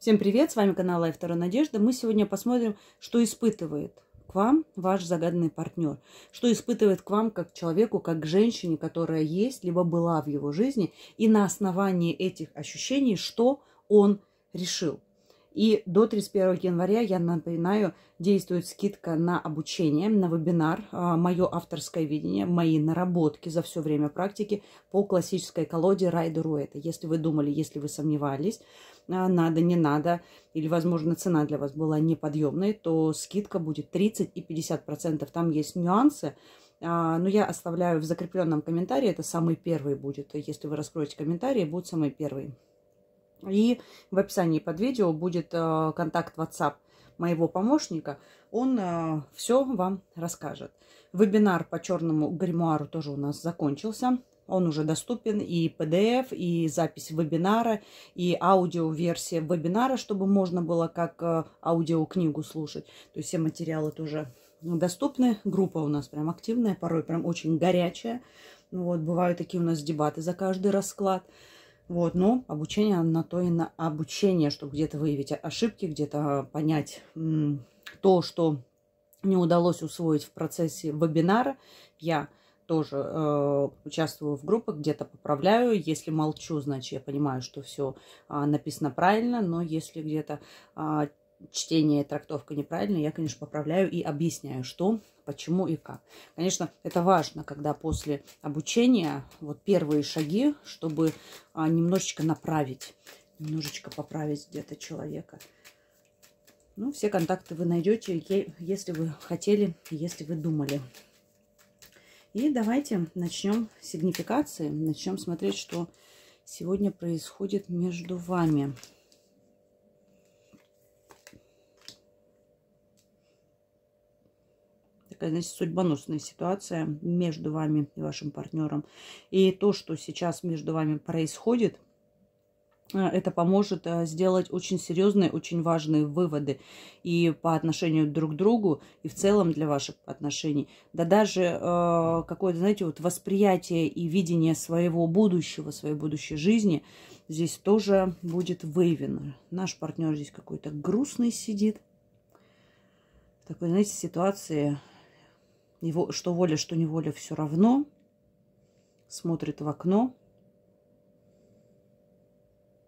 Всем привет, с вами канал Лайф Вторая Надежда. Мы сегодня посмотрим, что испытывает к вам ваш загаданный партнер, что испытывает к вам как человеку, как женщине, которая есть, либо была в его жизни, и на основании этих ощущений, что он решил. И до 31 января, я напоминаю, действует скидка на обучение, на вебинар, а, мое авторское видение, мои наработки за все время практики по классической колоде Райдер Руэта. Если вы думали, если вы сомневались, а, надо, не надо, или, возможно, цена для вас была неподъемной, то скидка будет 30 и 50%. процентов. Там есть нюансы, а, но я оставляю в закрепленном комментарии, это самый первый будет. Если вы раскроете комментарии, будет самый первый. И в описании под видео будет э, контакт WhatsApp моего помощника. Он э, все вам расскажет. Вебинар по черному гримуару тоже у нас закончился. Он уже доступен и PDF, и запись вебинара, и аудиоверсия вебинара, чтобы можно было как э, аудиокнигу слушать. То есть все материалы тоже доступны. Группа у нас прям активная, порой прям очень горячая. Вот, бывают такие у нас дебаты за каждый расклад. Вот, но обучение на то и на обучение, чтобы где-то выявить ошибки, где-то а, понять то, что не удалось усвоить в процессе вебинара. Я тоже э, участвую в группах, где-то поправляю. Если молчу, значит, я понимаю, что все э, а, написано правильно, но если где-то э, чтение, и трактовка неправильно, я, конечно, поправляю и объясняю, что, почему и как. Конечно, это важно, когда после обучения вот первые шаги, чтобы а, немножечко направить, немножечко поправить где-то человека. Ну, все контакты вы найдете, если вы хотели, если вы думали. И давайте начнем сигнификации, начнем смотреть, что сегодня происходит между вами. значит, судьбоносная ситуация между вами и вашим партнером. И то, что сейчас между вами происходит, э, это поможет э, сделать очень серьезные, очень важные выводы и по отношению друг к другу, и в целом для ваших отношений. Да даже э, какое-то, знаете, вот восприятие и видение своего будущего, своей будущей жизни здесь тоже будет выявлено. Наш партнер здесь какой-то грустный сидит. В такой, знаете, ситуации что воля, что неволя, все равно. Смотрит в окно.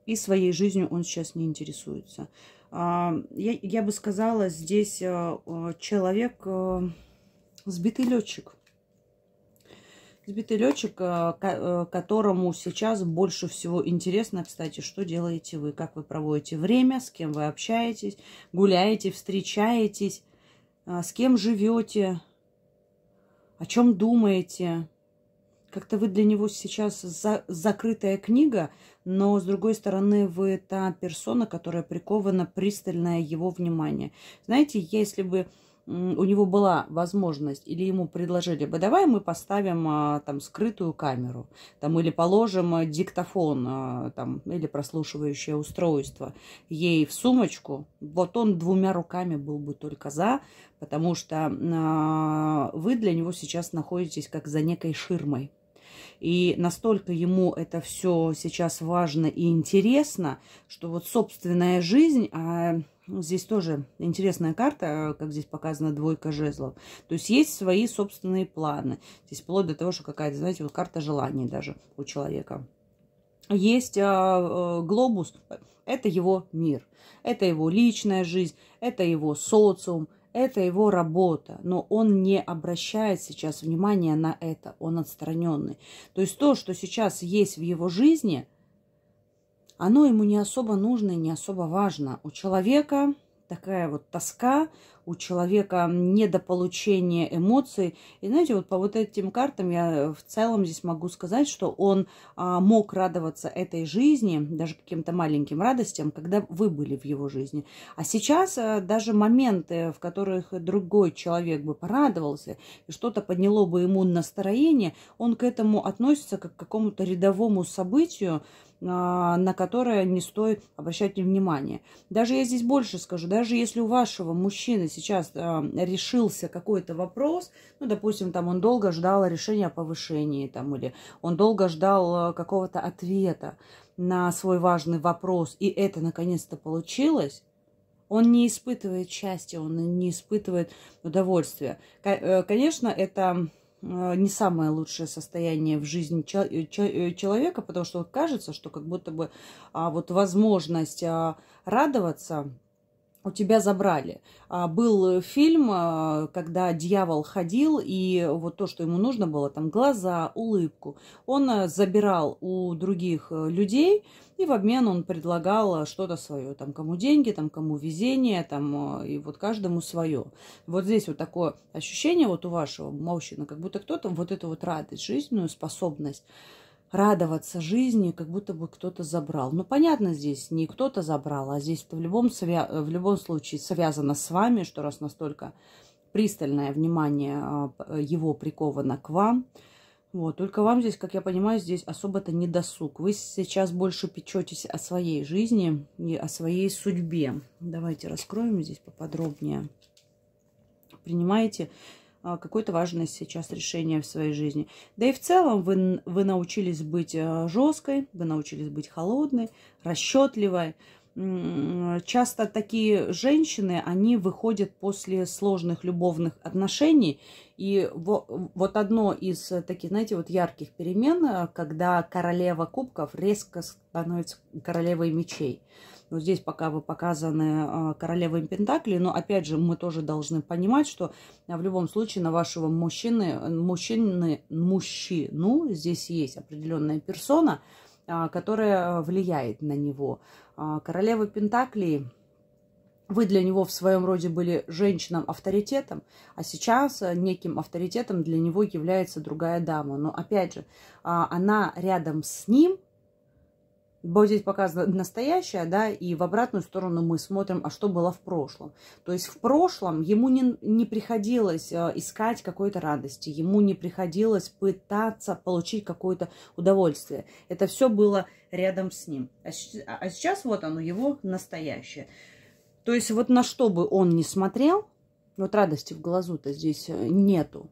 И своей жизнью он сейчас не интересуется. А, я, я бы сказала, здесь э, э, человек э, сбитый летчик. Сбитый летчик, которому сейчас больше всего интересно, кстати, что делаете вы, как вы проводите время, с кем вы общаетесь, гуляете, встречаетесь, с кем живете, о чем думаете. Как-то вы для него сейчас за закрытая книга, но, с другой стороны, вы та персона, которая прикована пристальное его внимание. Знаете, если бы у него была возможность или ему предложили бы, давай мы поставим а, там скрытую камеру, там или положим а, диктофон, а, там или прослушивающее устройство ей в сумочку, вот он двумя руками был бы только за, потому что вы для него сейчас находитесь как за некой ширмой. И настолько ему это все сейчас важно и интересно, что вот собственная жизнь, Здесь тоже интересная карта, как здесь показана двойка жезлов. То есть есть свои собственные планы. Здесь вплоть до того, что какая-то, знаете, вот карта желаний даже у человека. Есть э, э, глобус, это его мир, это его личная жизнь, это его социум, это его работа, но он не обращает сейчас внимания на это, он отстраненный. То есть то, что сейчас есть в его жизни, оно ему не особо нужно и не особо важно. У человека такая вот тоска, у человека недополучение эмоций. И знаете, вот по вот этим картам я в целом здесь могу сказать, что он а, мог радоваться этой жизни, даже каким-то маленьким радостям, когда вы были в его жизни. А сейчас а, даже моменты, в которых другой человек бы порадовался и что-то подняло бы ему настроение, он к этому относится как к какому-то рядовому событию, а, на которое не стоит обращать внимание. Даже я здесь больше скажу, даже если у вашего мужчины сейчас а, решился какой-то вопрос, ну, допустим, там он долго ждал решения о повышении, там, или он долго ждал а, какого-то ответа на свой важный вопрос, и это наконец-то получилось, он не испытывает счастья, он не испытывает удовольствия. Э, конечно, это Э, не самое лучшее состояние в жизни э, э, человека, потому что кажется, что как будто бы а, вот возможность а, радоваться у тебя забрали. А, был э, фильм, э, когда дьявол ходил, и вот то, что ему нужно было, там глаза, улыбку, он э, забирал у других людей, и в обмен он предлагал что-то свое, там кому деньги, там кому везение, там и вот каждому свое. Вот здесь вот такое ощущение вот у вашего мужчины, как будто кто-то вот эту вот радость, жизненную способность радоваться жизни, как будто бы кто-то забрал. Ну, понятно, здесь не кто-то забрал, а здесь это в любом, в любом случае связано с вами, что раз настолько пристальное внимание а, его приковано к вам. Вот, только вам здесь, как я понимаю, здесь особо-то не досуг. Вы сейчас больше печетесь о своей жизни и о своей судьбе. Давайте раскроем здесь поподробнее. Принимаете а, какое-то важное сейчас решение в своей жизни. Да и в целом вы, вы научились быть а, жесткой, вы научились быть холодной, расчетливой. Часто такие женщины, они выходят после сложных любовных отношений. И вот одно из таких, знаете, вот ярких перемен, а, когда королева кубков резко становится королевой мечей – вот ну, здесь пока вы показаны а, королевой Пентакли, но опять же мы тоже должны понимать, что а, в любом случае на вашего мужчины, мужчины, мужчину здесь есть определенная персона, а, которая влияет на него. Королева Пентаклии вы для него в своем роде были женщинам авторитетом, а сейчас неким авторитетом для него является другая дама. Но опять же, она рядом с ним, вот здесь показано настоящее, да, и в обратную сторону мы смотрим, а что было в прошлом. То есть в прошлом ему не, не приходилось э, искать какой-то радости, ему не приходилось пытаться получить какое-то удовольствие. Это все было рядом с ним. А, а сейчас вот оно, его настоящее. То есть вот на что бы он ни смотрел, вот радости в глазу-то здесь э, нету.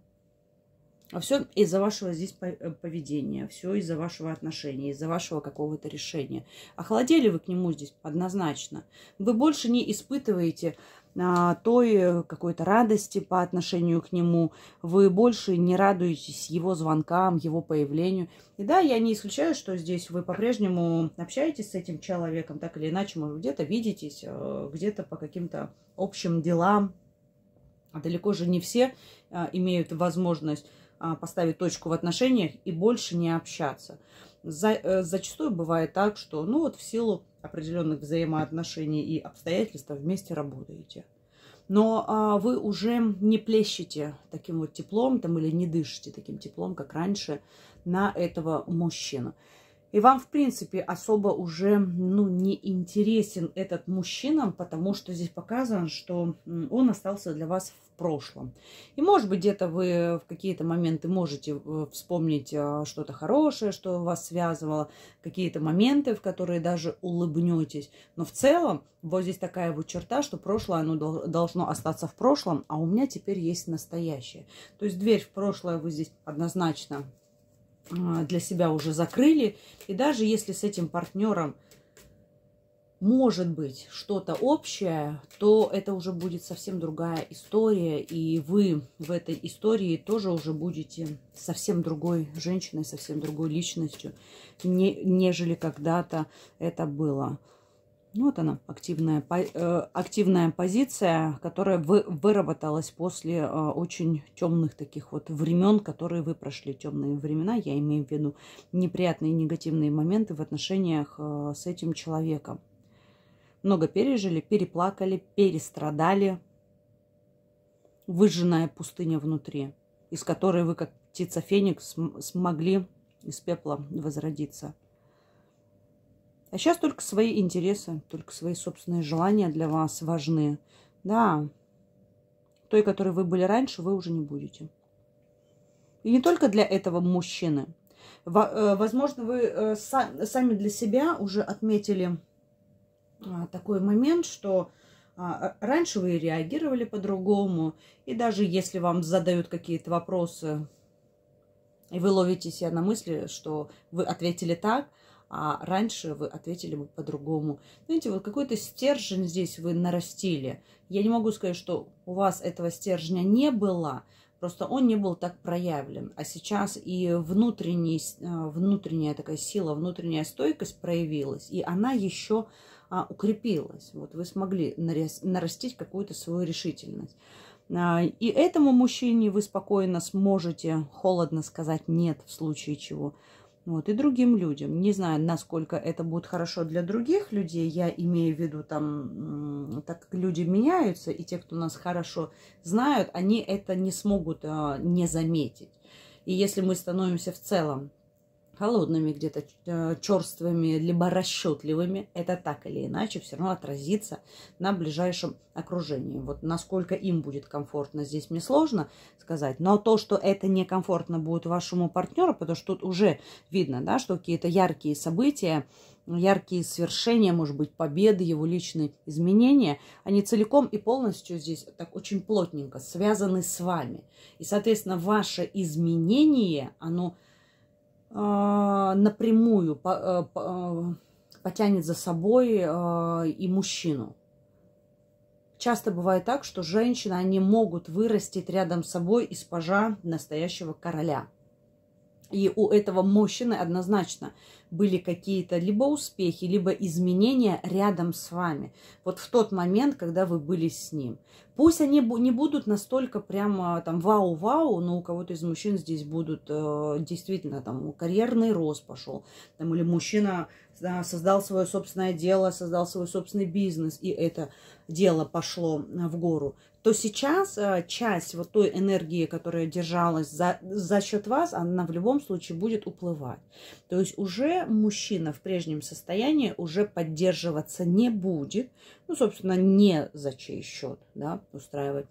А все из-за вашего здесь э, поведения, все из-за вашего отношения, из-за вашего какого-то решения. А Охладели вы к нему здесь однозначно. Вы больше не испытываете а, той э, какой-то радости по отношению к нему. Вы больше не радуетесь его звонкам, его появлению. И да, я не исключаю, что здесь вы по-прежнему общаетесь с этим человеком, так или иначе, может, где-то видитесь, э, где-то по каким-то общим делам. Далеко же не все а, имеют возможность а, поставить точку в отношениях и больше не общаться. За, э, зачастую бывает так, что ну вот в силу определенных взаимоотношений и обстоятельств вместе работаете. Но а, вы уже не плещете таким вот теплом там, или не дышите таким теплом, как раньше, на этого мужчину. И вам, в принципе, особо уже ну, не интересен этот мужчина, потому что здесь показано, что он остался для вас в прошлом. И, может быть, где-то вы в какие-то моменты можете э, вспомнить а, что-то хорошее, что вас связывало, какие-то моменты, в которые даже улыбнетесь. Но в целом вот здесь такая вот черта, что прошлое, оно должно остаться в прошлом, а у меня теперь есть настоящее. То есть дверь в прошлое вы здесь однозначно а, для себя уже закрыли. И даже если с этим партнером может быть что-то общее, то это уже будет совсем другая история, и вы в этой истории тоже уже будете совсем другой женщиной, совсем другой личностью, не, нежели когда-то это было. Ну, вот она, активная, э, активная позиция, которая вы, выработалась после э, очень темных таких вот времен, которые вы прошли. Темные времена, я имею в виду неприятные негативные моменты в отношениях э, с этим человеком. Много пережили, переплакали, перестрадали. Выжженная пустыня внутри, из которой вы, как птица Феникс, смогли из пепла возродиться. А сейчас только свои интересы, только свои собственные желания для вас важны. Да, той, которой вы были раньше, вы уже не будете. И не только для этого мужчины. Э, возможно, вы э, сами для себя уже отметили а, такой момент, что а, а, раньше вы реагировали по-другому, и даже если вам задают какие-то вопросы, и вы ловите себя на мысли, что вы ответили так – а раньше вы ответили бы по-другому. Знаете, вот какой-то стержень здесь вы нарастили. Я не могу сказать, что у вас этого стержня не было, просто он не был так проявлен. А сейчас и внутренний, э, внутренняя такая сила, внутренняя стойкость проявилась, и она еще а, укрепилась. Вот вы смогли нарастить какую-то свою решительность. А, и этому мужчине вы спокойно сможете холодно сказать «нет» в случае чего – вот, и другим людям. Не знаю, насколько это будет хорошо для других людей, я имею в виду там, так как люди меняются, и те, кто нас хорошо знают, они это не смогут а, не заметить. И если мы становимся в целом холодными, где-то э, черствыми, либо расчетливыми, это так или иначе все равно отразится на ближайшем окружении. Вот насколько им будет комфортно, здесь мне сложно сказать, но то, что это некомфортно будет вашему партнеру, потому что тут уже видно, да, что какие-то яркие события, яркие свершения, может быть, победы, его личные изменения, они целиком и полностью здесь так очень плотненько связаны с вами. И, соответственно, ваше изменение, оно а, напрямую э, э, потянет за собой э, и мужчину. Часто бывает так, что женщины, они могут вырастить рядом с собой из пажа настоящего короля – и у этого мужчины однозначно были какие-то либо успехи, либо изменения рядом с вами. Вот в тот момент, когда вы были с ним. Пусть они не будут настолько прямо там вау-вау, но у кого-то из мужчин здесь будут э, действительно там карьерный рост пошел, там или мужчина а, создал свое собственное дело, создал свой собственный бизнес, и это дело пошло а, в гору, то сейчас а, часть вот той энергии, которая держалась за, за счет вас, она в любом случае будет уплывать. То есть уже мужчина в прежнем состоянии уже поддерживаться не будет, ну, собственно, не за чей счет да, устраивать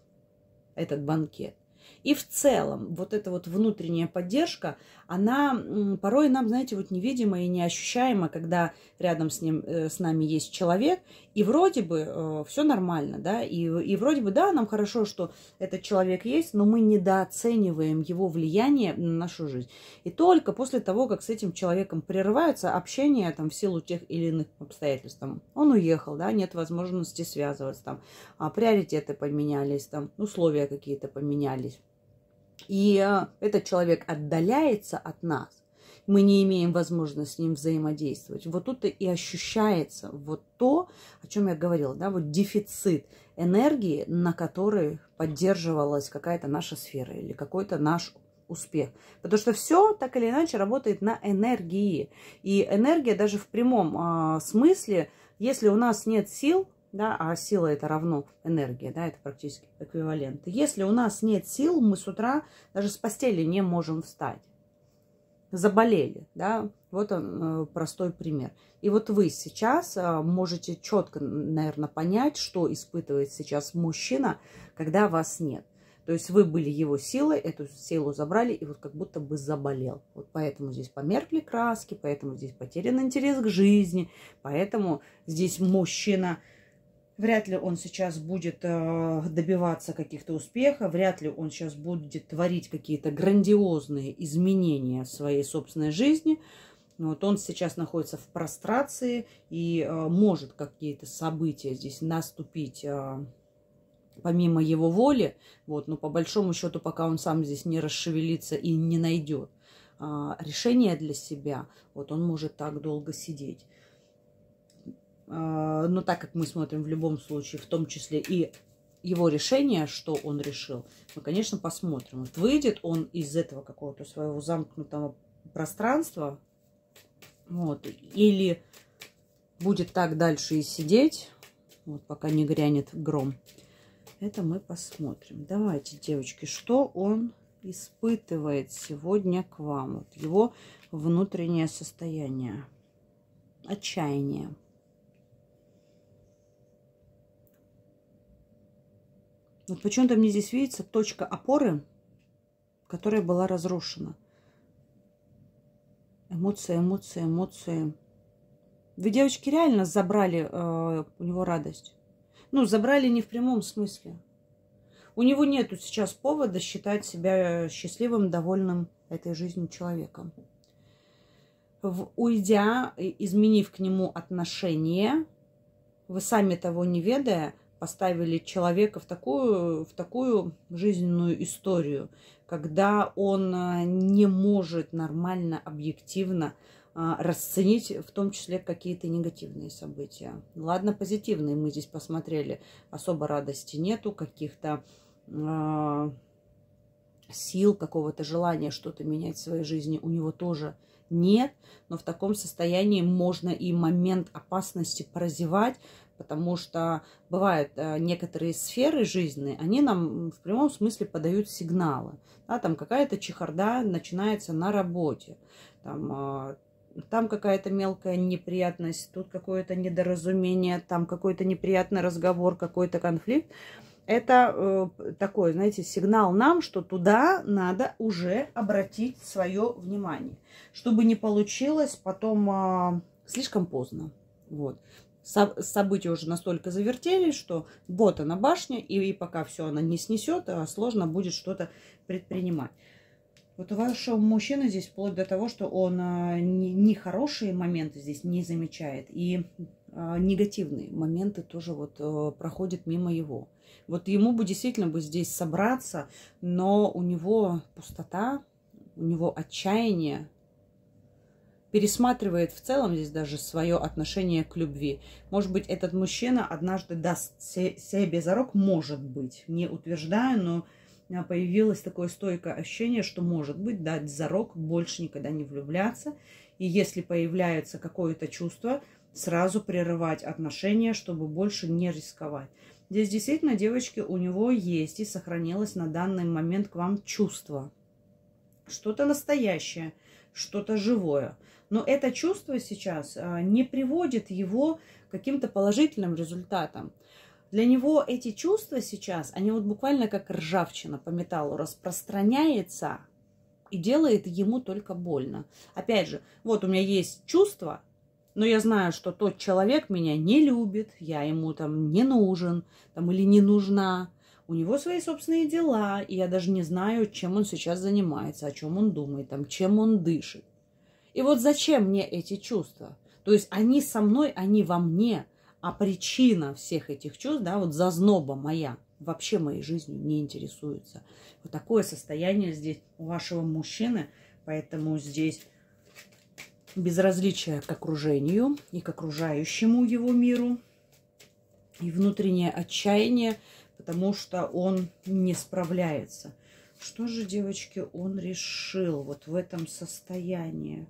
этот банкет. И в целом вот эта вот внутренняя поддержка, она порой нам, знаете, вот невидима и неощущаема, когда рядом с, ним, э, с нами есть человек, и вроде бы э, все нормально, да, и, и вроде бы, да, нам хорошо, что этот человек есть, но мы недооцениваем его влияние на нашу жизнь. И только после того, как с этим человеком прерывается общение там в силу тех или иных обстоятельств, там, он уехал, да, нет возможности связываться, там, а, приоритеты поменялись, там, условия какие-то поменялись и э, этот человек отдаляется от нас, мы не имеем возможности с ним взаимодействовать. Вот тут и ощущается вот то, о чем я говорила, да, вот дефицит энергии, на которой поддерживалась какая-то наша сфера или какой-то наш успех. Потому что все так или иначе работает на энергии. И энергия даже в прямом э, смысле, если у нас нет сил, да, а сила это равно энергия, да, это практически эквивалент. Если у нас нет сил, мы с утра даже с постели не можем встать. Заболели, да, вот он э, простой пример. И вот вы сейчас э, можете четко, наверное, понять, что испытывает сейчас мужчина, когда вас нет. То есть вы были его силой, эту силу забрали, и вот как будто бы заболел. Вот поэтому здесь померкли краски, поэтому здесь потерян интерес к жизни, поэтому здесь мужчина Вряд ли он сейчас будет э, добиваться каких-то успехов, вряд ли он сейчас будет творить какие-то грандиозные изменения своей собственной жизни. Вот он сейчас находится в прострации и э, может какие-то события здесь наступить э, помимо его воли, вот, но по большому счету, пока он сам здесь не расшевелится и не найдет решение для себя, вот он может так долго сидеть. А, но так как мы смотрим в любом случае, в том числе и его решение, что он решил, мы, конечно, посмотрим. Вот выйдет он из этого какого-то своего замкнутого пространства, вот, или будет так дальше и сидеть, вот, пока не грянет гром. Это мы посмотрим. Давайте, девочки, что он испытывает сегодня к вам? Вот его внутреннее состояние. Отчаяние. Вот ну, почему-то мне здесь видится точка опоры, которая была разрушена. Эмоции, эмоции, эмоции. Вы, девочки, реально забрали э, у него радость. Ну, забрали не в прямом смысле. У него нету сейчас повода считать себя счастливым, довольным этой жизнью человеком. В, уйдя, изменив к нему отношение, вы сами того не ведая, поставили человека в такую, в такую жизненную историю, когда он а, не может нормально, объективно а, расценить в том числе какие-то негативные события. Ладно, позитивные мы здесь посмотрели. Особо радости нету, каких-то э, сил, какого-то желания что-то менять в своей жизни у него тоже нет. Но в таком состоянии можно и момент опасности прозевать, потому что бывают э, некоторые сферы жизненные, они нам в прямом смысле подают сигналы. Да, там какая-то чехарда начинается на работе, там, э, там какая-то мелкая неприятность, тут какое-то недоразумение, там какой-то неприятный разговор, какой-то конфликт. Это э, такой, знаете, сигнал нам, что туда надо уже обратить свое внимание, чтобы не получилось потом э, слишком поздно. Вот события уже настолько завертели, что вот она башня, и, и пока все она не снесет, а сложно будет что-то предпринимать. Вот у вашего мужчины здесь вплоть до того, что он а, нехорошие моменты здесь не замечает, и а, негативные моменты тоже вот а, проходят мимо его. Вот ему бы действительно бы здесь собраться, но у него пустота, у него отчаяние, пересматривает в целом здесь даже свое отношение к любви. Может быть, этот мужчина однажды даст себе зарок, может быть, не утверждаю, но а, появилось такое стойкое ощущение, что может быть дать зарок больше никогда не влюбляться. И если появляется какое-то чувство, сразу прерывать отношения, чтобы больше не рисковать. Здесь действительно, девочки, у него есть и сохранилось на данный момент к вам чувство. Что-то настоящее, что-то живое. Но это чувство сейчас а, не приводит его к каким-то положительным результатам. Для него эти чувства сейчас, они вот буквально как ржавчина по металлу распространяется и делает ему только больно. Опять же, вот у меня есть чувство, но я знаю, что тот человек меня не любит, я ему там не нужен там, или не нужна. У него свои собственные дела, и я даже не знаю, чем он сейчас занимается, о чем он думает, там, чем он дышит. И вот зачем мне эти чувства? То есть они со мной, они во мне, а причина всех этих чувств, да, вот зазноба моя, вообще моей жизнью не интересуется. Вот такое состояние здесь у вашего мужчины, поэтому здесь безразличие к окружению и к окружающему его миру, и внутреннее отчаяние, потому что он не справляется. Что же, девочки, он решил вот в этом состоянии?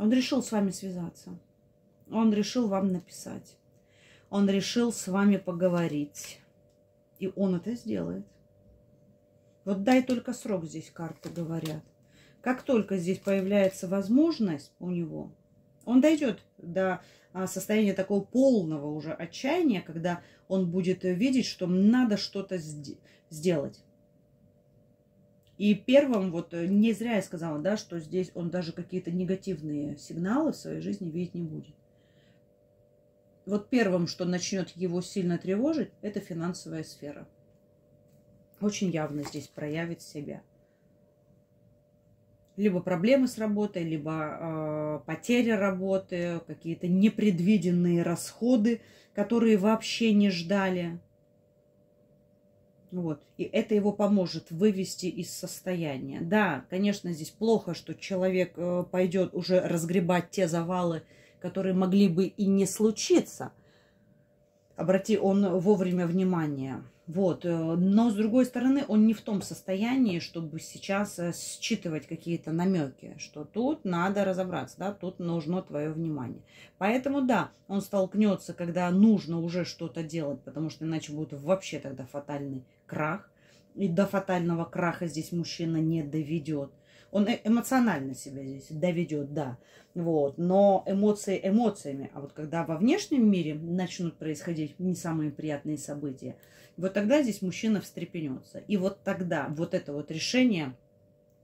Он решил с вами связаться. Он решил вам написать. Он решил с вами поговорить. И он это сделает. Вот дай только срок здесь карты говорят. Как только здесь появляется возможность у него, он дойдет до а, состояния такого полного уже отчаяния, когда он будет видеть, что надо что-то сделать. И первым, вот э, не зря я сказала, да, что здесь он даже какие-то негативные сигналы в своей жизни видеть не будет. Вот первым, что начнет его сильно тревожить, это финансовая сфера. Очень явно здесь проявит себя. Либо проблемы с работой, либо э, а, потеря работы, какие-то непредвиденные расходы, которые вообще не ждали вот. И это его поможет вывести из состояния. Да, конечно, здесь плохо, что человек э, пойдет уже разгребать те завалы, которые могли бы и не случиться. Обрати он вовремя внимание. Вот. Э, но, с другой стороны, он не в том состоянии, чтобы сейчас э, считывать какие-то намеки, что тут надо разобраться, да, тут нужно твое внимание. Поэтому, да, он столкнется, когда нужно уже что-то делать, потому что иначе будет вообще тогда фатальный крах. И до фатального краха здесь мужчина не доведет. Он э, эмоционально себя здесь доведет, да. Вот. Но эмоции эмоциями. А вот когда во внешнем мире начнут происходить не самые приятные события, вот тогда здесь мужчина встрепенется. И вот тогда вот это вот решение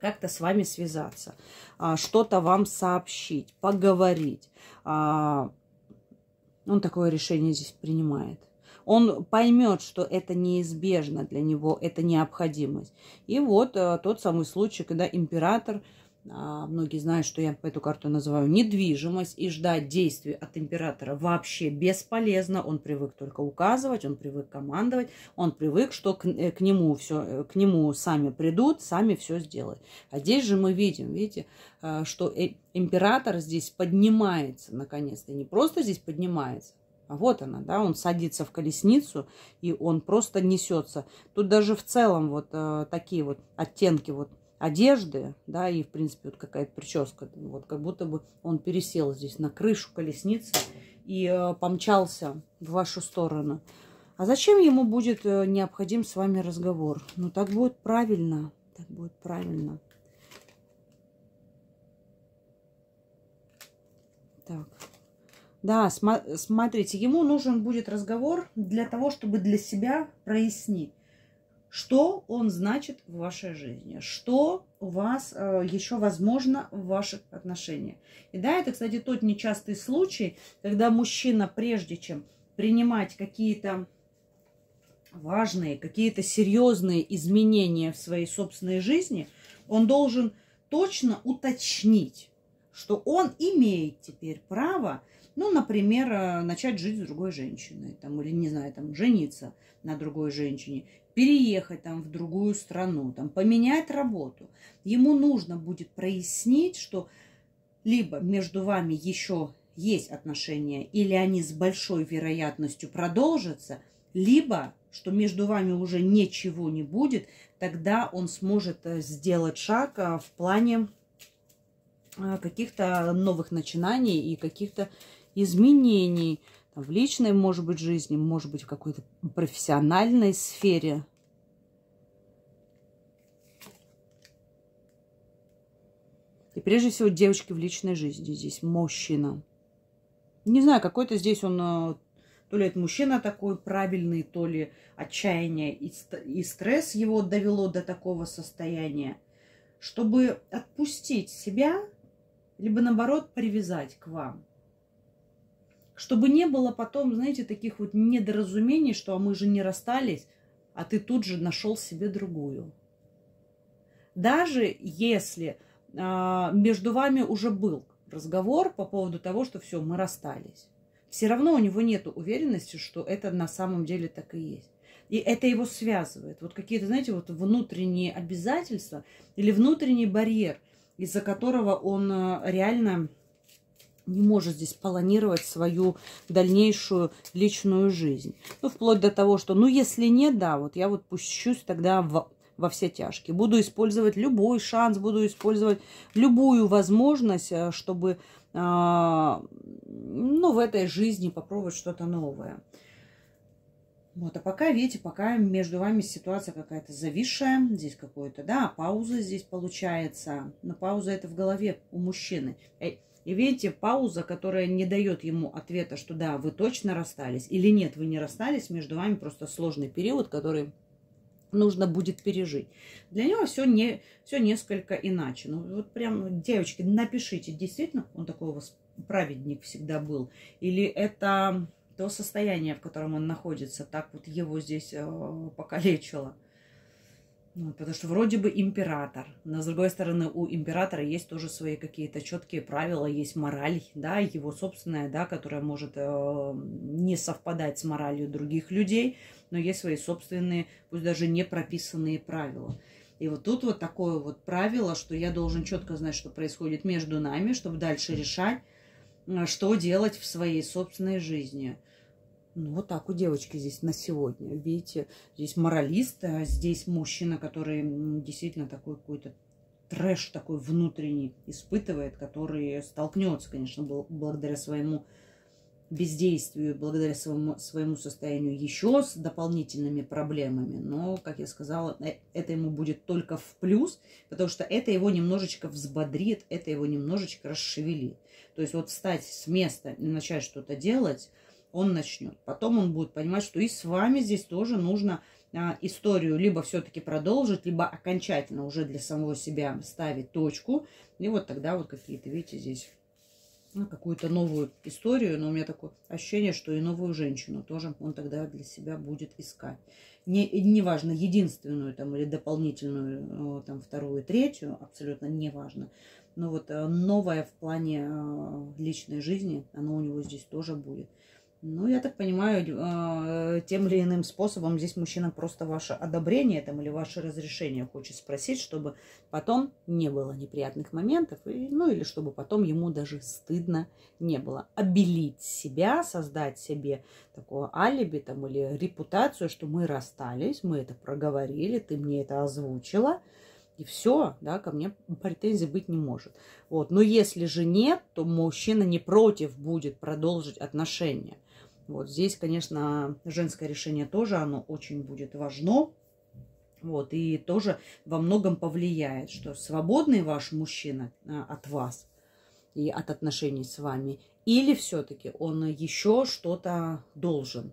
как-то с вами связаться, а, что-то вам сообщить, поговорить. А, он такое решение здесь принимает. Он поймет, что это неизбежно для него, это необходимость. И вот э, тот самый случай, когда император а многие знают, что я по эту карту называю недвижимость, и ждать действий от императора вообще бесполезно. Он привык только указывать, он привык командовать, он привык, что к, э, к нему все, э, к нему сами придут, сами все сделают. А здесь же мы видим, видите, э, что император здесь поднимается, наконец-то, не просто здесь поднимается, а вот она, да, он садится в колесницу, и он просто несется. Тут даже в целом вот э, такие вот оттенки вот одежды, да, и, в принципе, вот какая-то прическа. Вот как будто бы он пересел здесь на крышу колесницы и э, помчался в вашу сторону. А зачем ему будет э, необходим с вами разговор? Ну, так будет правильно. Так будет правильно. Так. Да, см смотрите, ему нужен будет разговор для того, чтобы для себя прояснить что он значит в вашей жизни, что у вас э, еще возможно в ваших отношениях. И да, это, кстати, тот нечастый случай, когда мужчина, прежде чем принимать какие-то важные, какие-то серьезные изменения в своей собственной жизни, он должен точно уточнить, что он имеет теперь право, ну, например, э, начать жить с другой женщиной, там, или, не знаю, там, жениться на другой женщине, переехать там в другую страну, там, поменять работу. Ему нужно будет прояснить, что либо между вами еще есть отношения, или они с большой вероятностью продолжатся, либо что между вами уже ничего не будет, тогда он сможет э, сделать шаг э, в плане э, каких-то новых начинаний и каких-то изменений в личной, может быть, жизни, может быть, в какой-то профессиональной сфере. И прежде всего девочки в личной жизни здесь, мужчина. Не знаю, какой-то здесь он, э, то ли это мужчина такой правильный, то ли отчаяние и, и стресс его довело до такого состояния. Чтобы отпустить себя, либо наоборот привязать к вам – чтобы не было потом, знаете, таких вот недоразумений, что а мы же не расстались, а ты тут же нашел себе другую. Даже если а, между вами уже был разговор по поводу того, что все, мы расстались, все равно у него нет уверенности, что это на самом деле так и есть. И это его связывает. Вот какие-то, знаете, вот внутренние обязательства или внутренний барьер, из-за которого он э, реально не может здесь планировать свою дальнейшую личную жизнь. Ну, вплоть до того, что, ну, если нет, да, вот я вот пущусь тогда в, во все тяжкие. Буду использовать любой шанс, буду использовать любую возможность, э, чтобы, э, ну, в этой жизни попробовать что-то новое. Вот, а пока, видите, пока между вами ситуация какая-то зависшая, здесь какое-то, да, пауза здесь получается, но пауза это в голове у мужчины. Э, и видите, пауза, которая не дает ему ответа, что да, вы точно расстались или нет, вы не расстались, между вами просто сложный период, который нужно будет пережить. Для него все, не, все несколько иначе. Ну вот прям, девочки, напишите, действительно он такой у вас праведник всегда был? Или это то состояние, в котором он находится, так вот его здесь э, покалечило? Ну, потому что вроде бы император, но с другой стороны у императора есть тоже свои какие-то четкие правила, есть мораль, да, его собственная, да, которая может э, не совпадать с моралью других людей, но есть свои собственные, пусть даже не прописанные правила. И вот тут вот такое вот правило, что я должен четко знать, что происходит между нами, чтобы дальше решать, э, что делать в своей собственной жизни. Ну, вот так у девочки здесь на сегодня. Видите, здесь моралист, а здесь мужчина, который действительно такой какой-то трэш такой внутренний испытывает, который столкнется, конечно, благодаря своему бездействию, благодаря своему, своему состоянию еще с дополнительными проблемами. Но, как я сказала, э, это ему будет только в плюс, потому что это его немножечко взбодрит, это его немножечко расшевелит. То есть вот встать с места и начать что-то делать – он начнет. Потом он будет понимать, что и с вами здесь тоже нужно а, историю либо все-таки продолжить, либо окончательно уже для самого себя ставить точку. И вот тогда вот какие-то, видите, здесь ну, какую-то новую историю, но у меня такое ощущение, что и новую женщину тоже он тогда для себя будет искать. Не, неважно, единственную там или дополнительную, э, там вторую, третью, абсолютно неважно. Но вот э, новое в плане э, личной жизни, оно у него здесь тоже будет. Ну, я так понимаю, э, тем или иным способом здесь мужчина просто ваше одобрение там или ваше разрешение хочет спросить, чтобы потом не было неприятных моментов, и, ну или чтобы потом ему даже стыдно не было. Обелить себя, создать себе такое алиби там или репутацию, что мы расстались, мы это проговорили, ты мне это озвучила, и все, да, ко мне претензий быть не может. Вот. Но если же нет, то мужчина не против будет продолжить отношения. Вот здесь, конечно, женское решение тоже, оно очень будет важно. Вот, и тоже во многом повлияет, что свободный ваш мужчина а, от вас и от отношений с вами, или все-таки он еще что-то должен,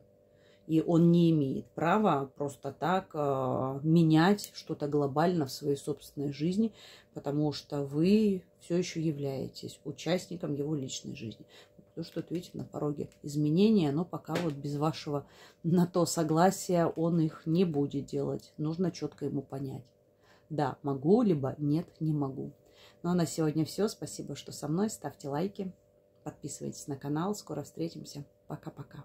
и он не имеет права просто так э, менять что-то глобально в своей собственной жизни, потому что вы все еще являетесь участником его личной жизни. Потому что, вот видите, на пороге изменения, но пока вот без вашего на то согласия он их не будет делать. Нужно четко ему понять. Да, могу, либо нет, не могу. Ну а на сегодня все. Спасибо, что со мной. Ставьте лайки, подписывайтесь на канал. Скоро встретимся. Пока-пока.